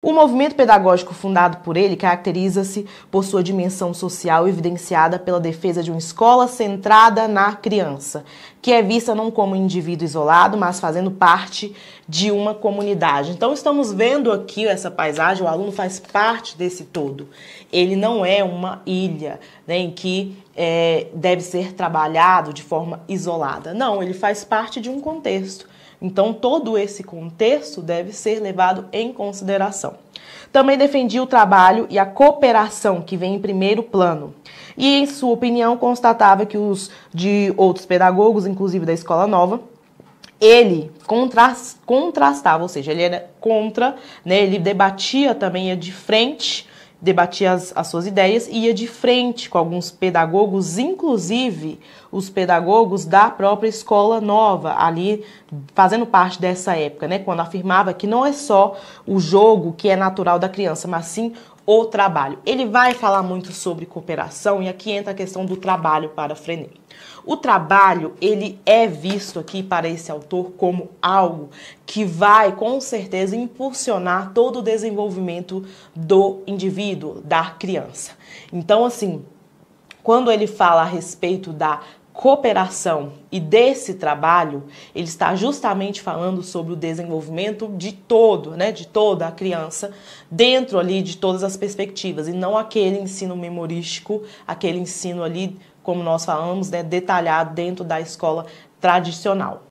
O movimento pedagógico fundado por ele caracteriza-se por sua dimensão social evidenciada pela defesa de uma escola centrada na criança, que é vista não como um indivíduo isolado, mas fazendo parte de uma comunidade. Então estamos vendo aqui essa paisagem, o aluno faz parte desse todo. Ele não é uma ilha né, em que é, deve ser trabalhado de forma isolada. Não, ele faz parte de um contexto. Então todo esse contexto deve ser levado em consideração. Também defendia o trabalho e a cooperação, que vem em primeiro plano. E, em sua opinião, constatava que os de outros pedagogos, inclusive da Escola Nova, ele contrastava, ou seja, ele era contra, né, ele debatia também, de frente debatia as, as, suas ideias e ia de frente com alguns pedagogos, inclusive os pedagogos da própria escola nova, ali fazendo parte dessa época, né? Quando afirmava que não é só o jogo que é natural da criança, mas sim o trabalho. Ele vai falar muito sobre cooperação e aqui entra a questão do trabalho para Frenet. O trabalho, ele é visto aqui para esse autor como algo que vai com certeza impulsionar todo o desenvolvimento do indivíduo, da criança. Então assim, quando ele fala a respeito da cooperação e desse trabalho, ele está justamente falando sobre o desenvolvimento de todo, né, de toda a criança, dentro ali de todas as perspectivas, e não aquele ensino memorístico, aquele ensino ali, como nós falamos, né, detalhado dentro da escola tradicional.